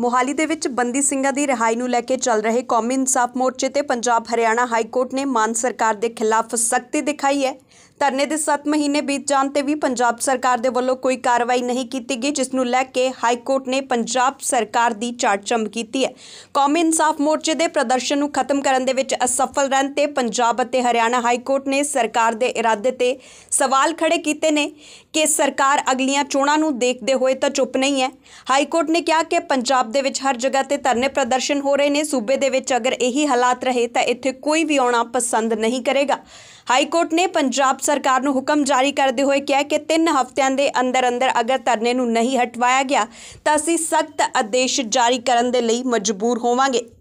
ਮੋਹਾਲੀ ਦੇ ਵਿੱਚ ਬੰਦੀ ਸਿੰਘਾਂ ਦੀ ਰਿਹਾਈ ਨੂੰ ਲੈ ਕੇ ਚੱਲ ਰਹੇ ਕੌਮੀ ਇਨਸਾਫ ਮੋਰਚੇ ਤੇ ਪੰਜਾਬ ਹਰਿਆਣਾ ਹਾਈ ਕੋਰਟ ਨੇ ਮਾਨ ਸਰਕਾਰ ਦੇ ਖਿਲਾਫ ਸਖਤੀ ਦਿਖਾਈ ਹੈ ਧਰਨੇ ਦੇ 7 ਮਹੀਨੇ ਬੀਤ ਜਾਣ ਤੇ ਵੀ ਪੰਜਾਬ ਸਰਕਾਰ ਦੇ ਵੱਲੋਂ ਕੋਈ ਕਾਰਵਾਈ ਨਹੀਂ ਕੀਤੀ ਗਈ ਜਿਸ ਨੂੰ ਲੈ ਕੇ ਹਾਈ ਕੋਰਟ ਨੇ ਪੰਜਾਬ ਸਰਕਾਰ ਦੀ ਚਾੜਚੰਬ ਕੀਤੀ ਹੈ ਕੌਮੀ ਇਨਸਾਫ ਮੋਰਚੇ ਦੇ ਪ੍ਰਦਰਸ਼ਨ ਨੂੰ ਖਤਮ ਕਰਨ ਦੇ ਵਿੱਚ ਅਸਫਲ ਰਹਿਣ ਤੇ ਪੰਜਾਬ ਅਤੇ ਹਰਿਆਣਾ ਹਾਈ ਕੋਰਟ ਨੇ ਸਰਕਾਰ ਦੇ ਇਰਾਦੇ ਤੇ ਸਵਾਲ ਖੜੇ ਕੀਤੇ ਨੇ ਕਿ ਸਰਕਾਰ ਅਗਲੀਆਂ ਚੋਣਾਂ ਨੂੰ ਦੇਖਦੇ ਹੋਏ ਤਾਂ ਚੁੱਪ ਨਹੀਂ ਹੈ ਹਾਈ ਕੋਰਟ ਨੇ ਕਿਹਾ ਕਿ ਪੰਜਾਬ ਪੰਜਾਬ ਦੇ ਵਿੱਚ ਹਰ ਜਗ੍ਹਾ ਤੇ ਧਰਨੇ ਪ੍ਰਦਰਸ਼ਨ ਹੋ ਰਹੇ ਨੇ ਸੂਬੇ ਦੇ ਵਿੱਚ ਅਗਰ ਇਹੀ ਹਾਲਾਤ ਰਹੇ ਤਾਂ ਇੱਥੇ ਕੋਈ ਵੀ ਆਉਣਾ ਪਸੰਦ ਨਹੀਂ ਕਰੇਗਾ ਹਾਈ ਕੋਰਟ ਨੇ ਪੰਜਾਬ ਸਰਕਾਰ ਨੂੰ ਹੁਕਮ ਜਾਰੀ ਕਰਦੇ ਹੋਏ ਕਿਹਾ ਕਿ 3 ਹਫ਼ਤਿਆਂ ਦੇ ਅੰਦਰ ਅੰਦਰ ਅਗਰ ਧਰਨੇ ਨੂੰ ਨਹੀਂ ਹਟਵਾਇਆ ਗਿਆ ਤਾਂ ਅਸੀਂ ਸਖਤ ਆਦੇਸ਼ ਜਾਰੀ ਕਰਨ ਦੇ ਲਈ ਮਜਬੂਰ ਹੋਵਾਂਗੇ